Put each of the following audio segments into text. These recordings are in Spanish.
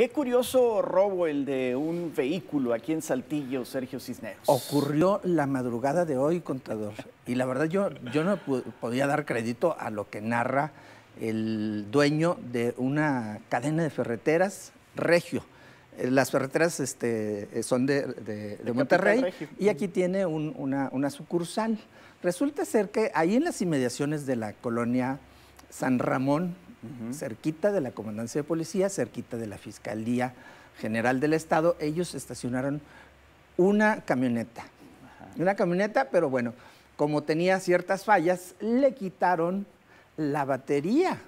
Qué curioso robo el de un vehículo aquí en Saltillo, Sergio Cisneros. Ocurrió la madrugada de hoy, contador. Y la verdad yo, yo no podía dar crédito a lo que narra el dueño de una cadena de ferreteras, Regio. Eh, las ferreteras este, eh, son de, de, Monterrey y aquí tiene una, una sucursal. Resulta ser que ahí en las inmediaciones de la colonia San Ramón, cerquita de la Comandancia de Policía, cerquita de la Fiscalía General del Estado. Ellos estacionaron una camioneta. Una camioneta, pero bueno, como tenía ciertas fallas, le quitaron la batería.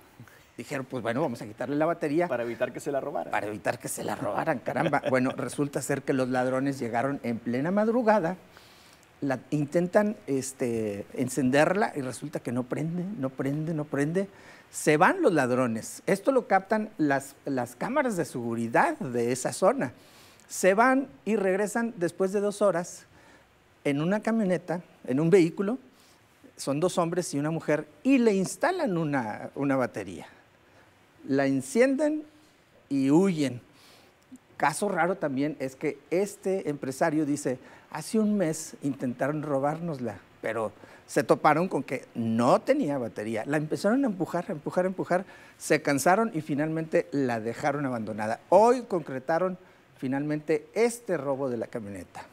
Dijeron, pues bueno, vamos a quitarle la batería. Para evitar que se la robaran. Para evitar que se la robaran, caramba. bueno, resulta ser que los ladrones llegaron en plena madrugada intentan este, encenderla y resulta que no prende, no prende, no prende. Se van los ladrones. Esto lo captan las, cámaras de seguridad de esa zona. Se van y regresan después de dos horas en una camioneta, en un vehículo. Son dos hombres y una mujer y le instalan una batería. La encienden y huyen. Caso raro también es que este empresario dice, hace un mes intentaron robárnosla, pero se toparon con que no tenía batería. La empezaron a empujar, a empujar, a empujar, se cansaron y finalmente la dejaron abandonada. Hoy concretaron finalmente este robo de la camioneta.